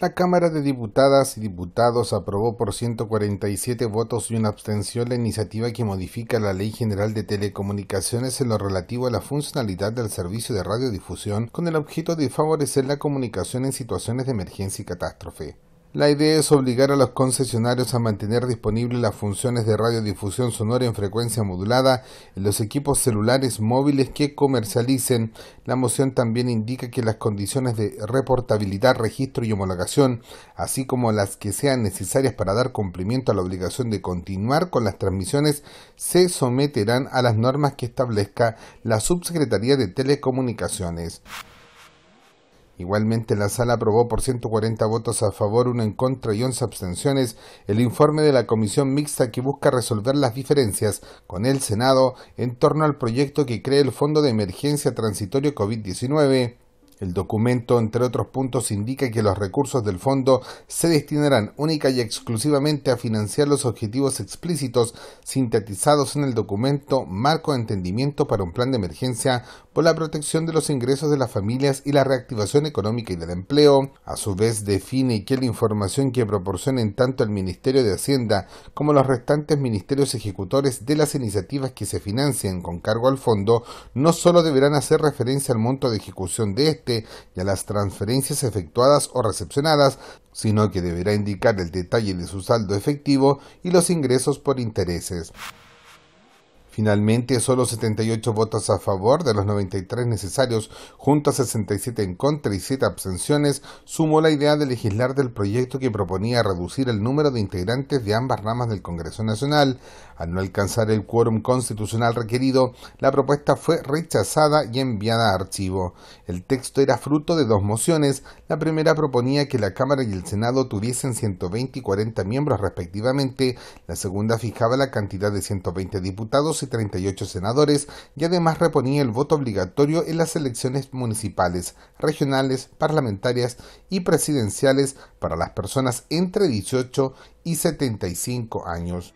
La Cámara de Diputadas y Diputados aprobó por 147 votos y una abstención la iniciativa que modifica la Ley General de Telecomunicaciones en lo relativo a la funcionalidad del servicio de radiodifusión con el objeto de favorecer la comunicación en situaciones de emergencia y catástrofe. La idea es obligar a los concesionarios a mantener disponibles las funciones de radiodifusión sonora en frecuencia modulada en los equipos celulares móviles que comercialicen. La moción también indica que las condiciones de reportabilidad, registro y homologación, así como las que sean necesarias para dar cumplimiento a la obligación de continuar con las transmisiones, se someterán a las normas que establezca la Subsecretaría de Telecomunicaciones. Igualmente, la sala aprobó por 140 votos a favor, uno en contra y 11 abstenciones el informe de la comisión mixta que busca resolver las diferencias con el Senado en torno al proyecto que crea el Fondo de Emergencia Transitorio COVID-19 el documento, entre otros puntos, indica que los recursos del fondo se destinarán única y exclusivamente a financiar los objetivos explícitos sintetizados en el documento Marco de Entendimiento para un Plan de Emergencia por la protección de los ingresos de las familias y la reactivación económica y del empleo. A su vez, define que la información que proporcionen tanto el Ministerio de Hacienda como los restantes ministerios ejecutores de las iniciativas que se financien con cargo al fondo no solo deberán hacer referencia al monto de ejecución de y a las transferencias efectuadas o recepcionadas, sino que deberá indicar el detalle de su saldo efectivo y los ingresos por intereses. Finalmente, solo 78 votos a favor de los 93 necesarios, junto a 67 en contra y 7 abstenciones, sumó la idea de legislar del proyecto que proponía reducir el número de integrantes de ambas ramas del Congreso Nacional. Al no alcanzar el quórum constitucional requerido, la propuesta fue rechazada y enviada a archivo. El texto era fruto de dos mociones. La primera proponía que la Cámara y el Senado tuviesen 120 y 40 miembros respectivamente. La segunda fijaba la cantidad de 120 diputados y 38 senadores y además reponía el voto obligatorio en las elecciones municipales, regionales, parlamentarias y presidenciales para las personas entre 18 y 75 años.